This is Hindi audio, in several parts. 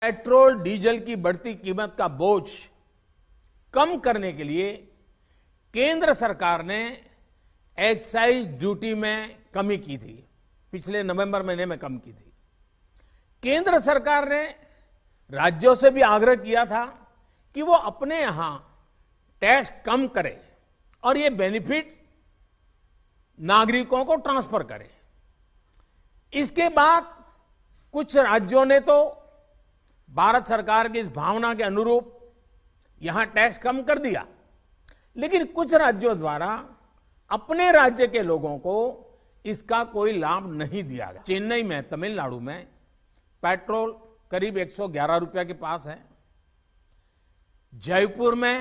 पेट्रोल डीजल की बढ़ती कीमत का बोझ कम करने के लिए केंद्र सरकार ने एक्साइज ड्यूटी में कमी की थी पिछले नवंबर महीने में कम की थी केंद्र सरकार ने राज्यों से भी आग्रह किया था कि वो अपने यहां टैक्स कम करें और ये बेनिफिट नागरिकों को ट्रांसफर करें इसके बाद कुछ राज्यों ने तो भारत सरकार की इस भावना के अनुरूप यहां टैक्स कम कर दिया लेकिन कुछ राज्यों द्वारा अपने राज्य के लोगों को इसका कोई लाभ नहीं दिया गया चेन्नई में तमिलनाडु में पेट्रोल करीब 111 रुपया के पास है जयपुर में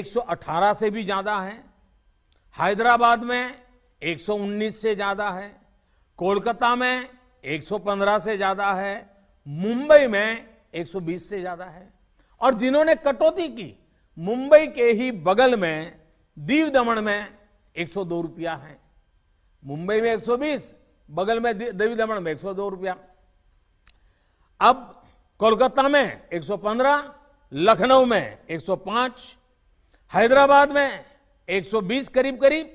118 से भी ज्यादा है हैदराबाद में 119 से ज्यादा है कोलकाता में 115 से ज्यादा है मुंबई में 120 से ज्यादा है और जिन्होंने कटौती की मुंबई के ही बगल में दीव दमन में 102 रुपया है मुंबई में 120 बगल में दीव दमन में 102 रुपया अब कोलकाता में 115 लखनऊ में 105 हैदराबाद में 120 करीब करीब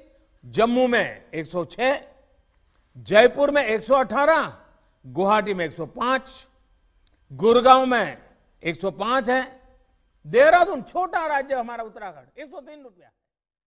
जम्मू में 106 जयपुर में 118 गुवाहाटी में 105 गुरगांव में 105 है देहरादून छोटा राज्य हमारा उत्तराखंड 103 रुपया